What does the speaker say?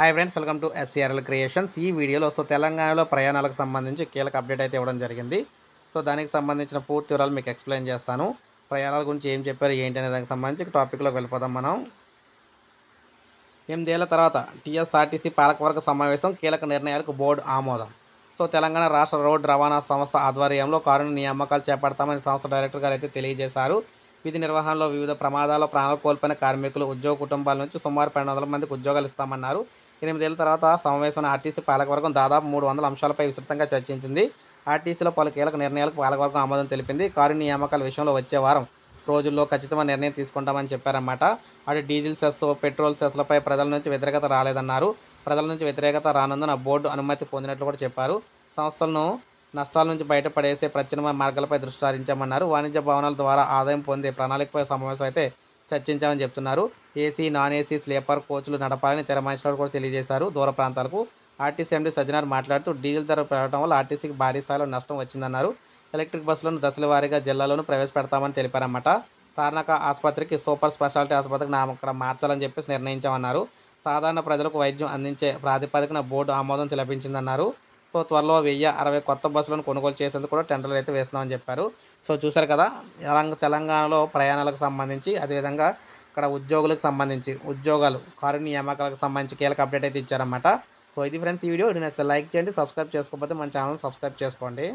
hi friends welcome to SCRL creations ఈ వీడియోలో so తెలంగాణలో ప్రయాణాలకు సంబంధించి కీలక అప్డేట్ అయితే ఇవ్వడం జరిగింది సో దానికి సంబంధించిన పూర్తి వివరాలు మీకు ఎక్స్ప్లెయిన్ చేస్తాను ప్రయాణాల గురించి ఏం చెప్పారు ఏంటి అనే దానికి సంబంధించి టాపిక్లోకి వెళ్ళిపోదాం మనం ఎనిమిదేళ్ల తర్వాత టీఎస్ఆర్టీసీ పాలకవర్గ సమావేశం కీలక నిర్ణయాలకు బోర్డు ఆమోదం సో తెలంగాణ రాష్ట్ర రోడ్డు రవాణా సంస్థ ఆధ్వర్యంలో కారుణ నియామకాలు చేపడతామని సంస్థ డైరెక్టర్ గారు అయితే తెలియజేశారు విధి నిర్వహణలో వివిధ ప్రమాదాల ప్రాణాలు కోల్పోయిన కార్మికులు ఉద్యోగ కుటుంబాల నుంచి సుమారు పన్నెండు వందల మందికి ఉద్యోగాలు ఇస్తామన్నారు ఎనిమిదేళ్ల తర్వాత సమావేశమైన ఆర్టీసీ పాలకవర్గం దాదాపు మూడు వందల అంశాలపై విస్తృతంగా చర్చించింది ఆర్టీసీలో పలు కీలక నిర్ణయాలకు పాలకవర్గం ఆమోదం తెలిపింది కారు నియామకాల విషయంలో వచ్చే వారం రోజుల్లో ఖచ్చితమైన నిర్ణయం తీసుకుంటామని చెప్పారన్నమాట అటు డీజిల్ సెస్ పెట్రోల్ సెస్లపై ప్రజల నుంచి వ్యతిరేకత రాలేదన్నారు ప్రజల నుంచి వ్యతిరేకత రానందున బోర్డు అనుమతి పొందినట్లు కూడా చెప్పారు సంస్థలను నష్టాల నుంచి బయటపడేసే ప్రత్యామ్నాయ మార్గాలపై దృష్టి సారించామన్నారు వాణిజ్య భవనాల ద్వారా ఆదాయం పొందే ప్రణాళికపై సమావేశం అయితే చర్చించామని చెప్తున్నారు ఏసీ నాన్ ఏసీ స్లీపర్ కోచ్లు నడపాలని తెరమాయించడం కూడా తెలియజేశారు దూర ప్రాంతాలకు ఆర్టీసీ ఎండీ సజ్జనార్ మాట్లాడుతూ డీజిల్ ధర పెరగడం వల్ల ఆర్టీసీకి భారీ స్థాయిలో నష్టం వచ్చిందన్నారు ఎలక్ట్రిక్ బస్సులను దశల వారీగా జిల్లాలోనూ ప్రవేశపెడతామని తెలిపారన్నమాట తార్నక ఆసుపత్రికి సూపర్ స్పెషాలిటీ ఆసుపత్రికి నామక్కడ మార్చాలని చెప్పేసి నిర్ణయించామన్నారు సాధారణ ప్రజలకు వైద్యం అందించే ప్రాతిపదికన బోర్డు ఆమోదం లభించిందన్నారు సో త్వరలో వెయ్యి అరవై కొత్త బస్సులను కొనుగోలు చేసేందుకు కూడా టెండర్లు అయితే వేస్తున్నామని చెప్పారు సో చూసారు కదా తెలంగాణలో ప్రయాణాలకు సంబంధించి అదేవిధంగా ఇక్కడ ఉద్యోగులకు సంబంధించి ఉద్యోగాలు కారు నియామకాలకు సంబంధించి కీలక అప్డేట్ అయితే ఇచ్చారన్నమాట సో ఇది ఫ్రెండ్స్ ఈ వీడియో నేను లైక్ చేయండి సబ్స్క్రైబ్ చేసుకోకపోతే మన ఛానల్ సబ్స్క్రైబ్ చేసుకోండి